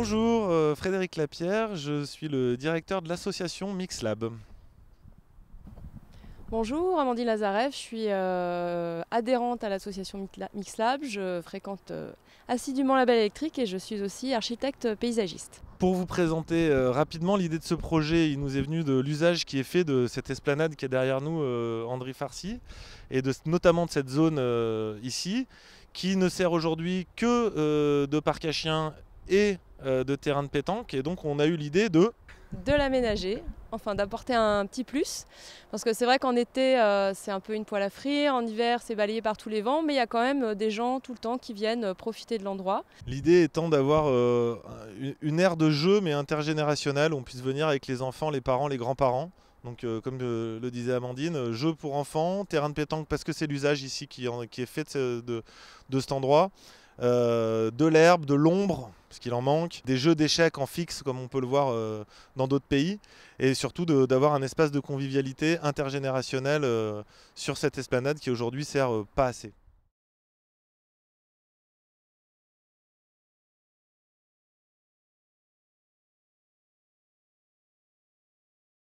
Bonjour, euh, Frédéric Lapierre, je suis le directeur de l'association Mixlab. Bonjour, Amandine Lazarev, je suis euh, adhérente à l'association Mixlab, je fréquente euh, assidûment la Belle Électrique et je suis aussi architecte paysagiste. Pour vous présenter rapidement l'idée de ce projet, il nous est venu de l'usage qui est fait de cette esplanade qui est derrière nous, André Farcy, et notamment de cette zone ici, qui ne sert aujourd'hui que de parc à chiens et euh, de terrain de pétanque. Et donc, on a eu l'idée de de l'aménager, enfin d'apporter un petit plus. Parce que c'est vrai qu'en été, euh, c'est un peu une poêle à frire, en hiver, c'est balayé par tous les vents, mais il y a quand même euh, des gens tout le temps qui viennent profiter de l'endroit. L'idée étant d'avoir une aire de jeu, mais intergénérationnelle, où on puisse venir avec les enfants, les parents, les grands-parents. Donc, comme le disait Amandine, jeu pour enfants, terrain de pétanque, parce que c'est l'usage ici qui, est fait de cet endroit, de l'herbe, de l'ombre, qu'il en manque, des jeux d'échecs en fixe comme on peut le voir euh, dans d'autres pays, et surtout d'avoir un espace de convivialité intergénérationnel euh, sur cette esplanade qui aujourd'hui sert euh, pas assez.